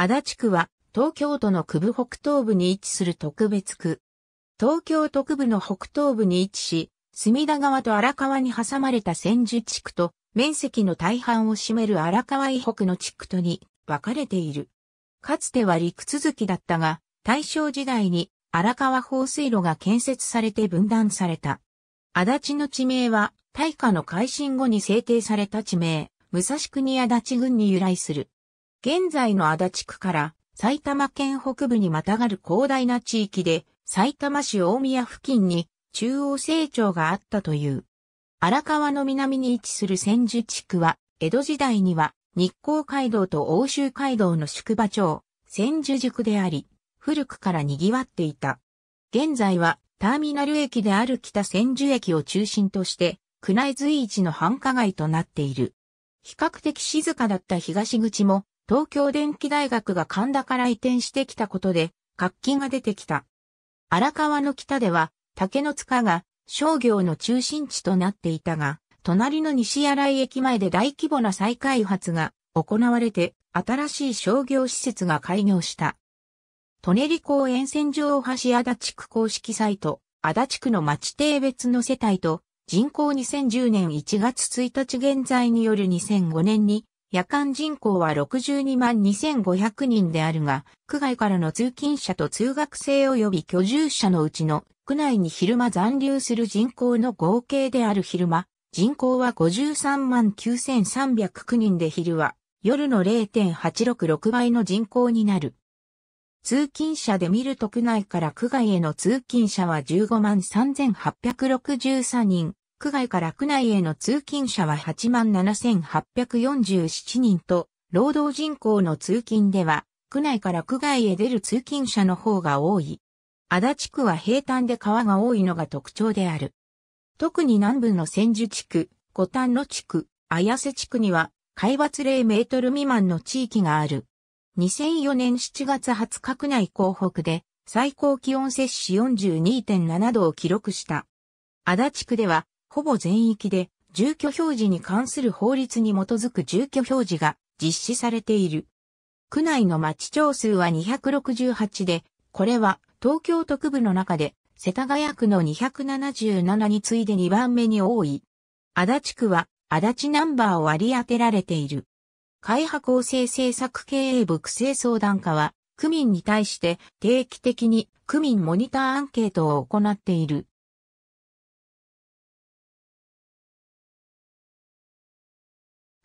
足立区は東京都の区部北東部に位置する特別区。東京都区部の北東部に位置し、隅田川と荒川に挟まれた千住地区と面積の大半を占める荒川以北の地区とに分かれている。かつては陸続きだったが、大正時代に荒川放水路が建設されて分断された。足立の地名は、大化の改新後に制定された地名、武蔵国足立郡に由来する。現在の足立区から埼玉県北部にまたがる広大な地域で、埼玉市大宮付近に中央成長があったという。荒川の南に位置する千住地区は、江戸時代には日光街道と欧州街道の宿場町、千住宿であり、古くから賑わっていた。現在はターミナル駅である北千住駅を中心として、区内随一の繁華街となっている。比較的静かだった東口も東京電機大学が神田から移転してきたことで活気が出てきた。荒川の北では竹の塚が商業の中心地となっていたが、隣の西新井駅前で大規模な再開発が行われて新しい商業施設が開業した。ネリ港沿線上大橋足立区公式サイト、足立区の町定別の世帯と人口2010年1月1日現在による2005年に夜間人口は62万2500人であるが、区外からの通勤者と通学生及び居住者のうちの、区内に昼間残留する人口の合計である昼間、人口は53万9309人で昼は、夜の0.866倍の人口になる。通勤者で見ると区内から区外への通勤者は15万3863人、区外から区内への通勤者は87,847人と、労働人口の通勤では、区内から区外へ出る通勤者の方が多い。足立区は平坦で川が多いのが特徴である。特に南部の千住地区、五反野地区、綾瀬地区には、海抜0メートル未満の地域がある。2004年7月20日区内港北で、最高気温摂氏42.7度を記録した。足立区では、ほぼ全域で住居表示に関する法律に基づく住居表示が実施されている。区内の町町数は268で、これは東京都区部の中で世田谷区の277に次いで2番目に多い。足立区は足立ナンバーを割り当てられている。会派構成政策経営部区政相談課は区民に対して定期的に区民モニターアンケートを行っている。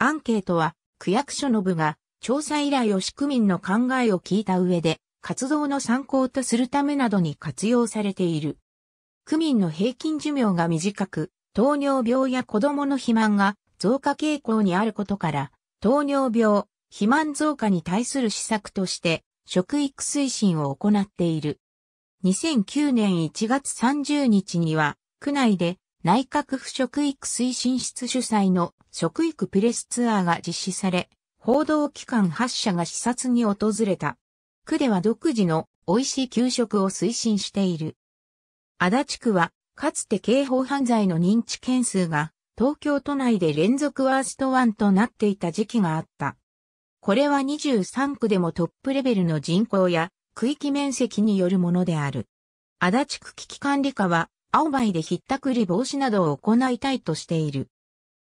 アンケートは、区役所の部が、調査依頼を市区民の考えを聞いた上で、活動の参考とするためなどに活用されている。区民の平均寿命が短く、糖尿病や子供の肥満が増加傾向にあることから、糖尿病、肥満増加に対する施策として、食育推進を行っている。2009年1月30日には、区内で内閣府食育推進室主催の食育プレスツアーが実施され、報道機関8社が視察に訪れた。区では独自の美味しい給食を推進している。足立区は、かつて刑法犯罪の認知件数が東京都内で連続ワーストワンとなっていた時期があった。これは23区でもトップレベルの人口や区域面積によるものである。足立区危機管理課は青梅でひったくり防止などを行いたいとしている。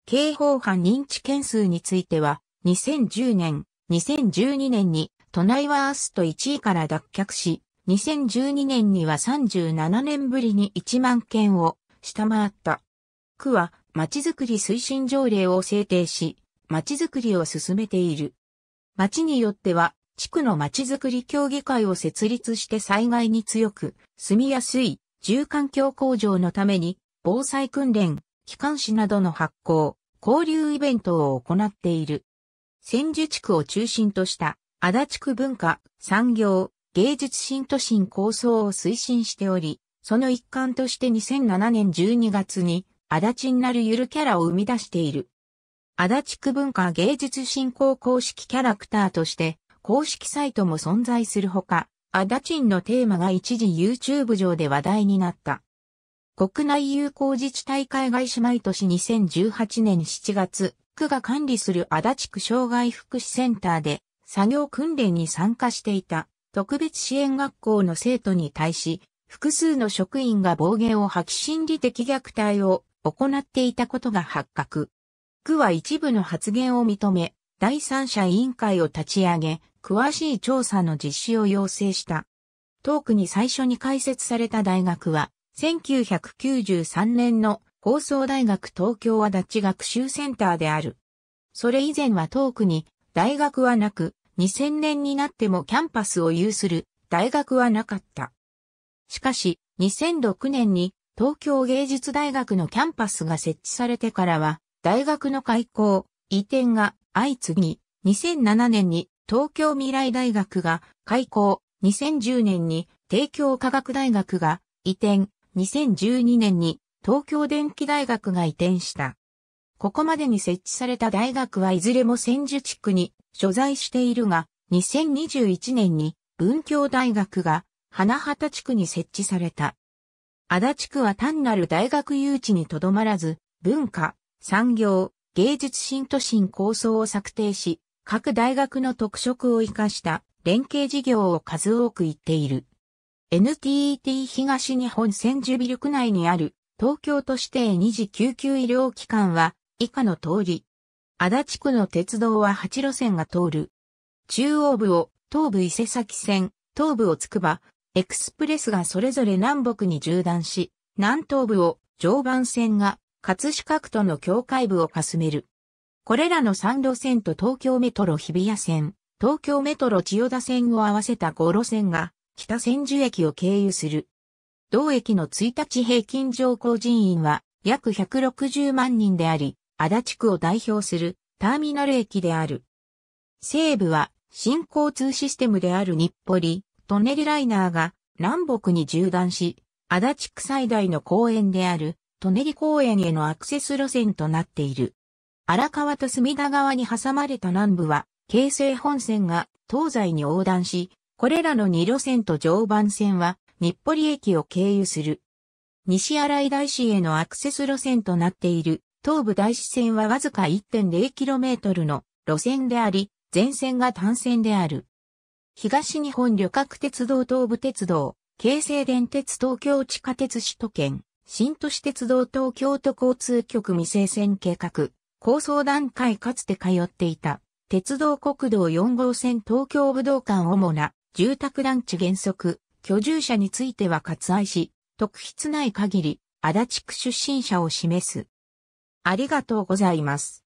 刑法犯認知件数については、2010年、2012年に都内はアースト1位から脱却し、2012年には37年ぶりに1万件を下回った。区は、まちづくり推進条例を制定し、まちづくりを進めている。町によっては、地区のまちづくり協議会を設立して災害に強く、住みやすい、住環境向上のために、防災訓練、機関士などの発行、交流イベントを行っている。千住地区を中心とした、足立区文化、産業、芸術新都心構想を推進しており、その一環として2007年12月に、足立になるゆるキャラを生み出している。足立区文化芸術振興公式キャラクターとして、公式サイトも存在するほか、アダチンのテーマが一時 YouTube 上で話題になった。国内有効自治体海外市毎年2018年7月、区が管理する足立区障害福祉センターで作業訓練に参加していた特別支援学校の生徒に対し、複数の職員が暴言を吐き心理的虐待を行っていたことが発覚。区は一部の発言を認め、第三者委員会を立ち上げ、詳しい調査の実施を要請した。ークに最初に開設された大学は、1993年の放送大学東京足立学習センターである。それ以前はークに大学はなく、2000年になってもキャンパスを有する大学はなかった。しかし、2006年に東京芸術大学のキャンパスが設置されてからは、大学の開校、移転が相次ぎ、2007年に東京未来大学が開校、2010年に帝京科学大学が移転、2012年に東京電機大学が移転した。ここまでに設置された大学はいずれも千住地区に所在しているが、2021年に文教大学が花畑地区に設置された。足立区は単なる大学誘致にとどまらず、文化、産業、芸術新都心構想を策定し、各大学の特色を生かした連携事業を数多く行っている。NTT 東日本千住ビル区内にある東京都指定2次救急医療機関は以下の通り。足立区の鉄道は8路線が通る。中央部を東部伊勢崎線、東部をつくば、エクスプレスがそれぞれ南北に縦断し、南東部を常磐線が葛飾区との境界部をかすめる。これらの3路線と東京メトロ日比谷線、東京メトロ千代田線を合わせた5路線が北千住駅を経由する。同駅の1日平均乗降人員は約160万人であり、足立区を代表するターミナル駅である。西部は新交通システムである日暮里、トンネルライナーが南北に縦断し、足立区最大の公園である舎人公園へのアクセス路線となっている。荒川と隅田川に挟まれた南部は、京成本線が東西に横断し、これらの2路線と常磐線は日暮里駅を経由する。西新井大市へのアクセス路線となっている東武大市線はわずか 1.0km の路線であり、全線が単線である。東日本旅客鉄道東武鉄道、京成電鉄東京地下鉄首都圏、新都市鉄道東京都交通局未成線計画、構想段階かつて通っていた、鉄道国道4号線東京武道館主な、住宅団地原則、居住者については割愛し、特筆ない限り、足立区出身者を示す。ありがとうございます。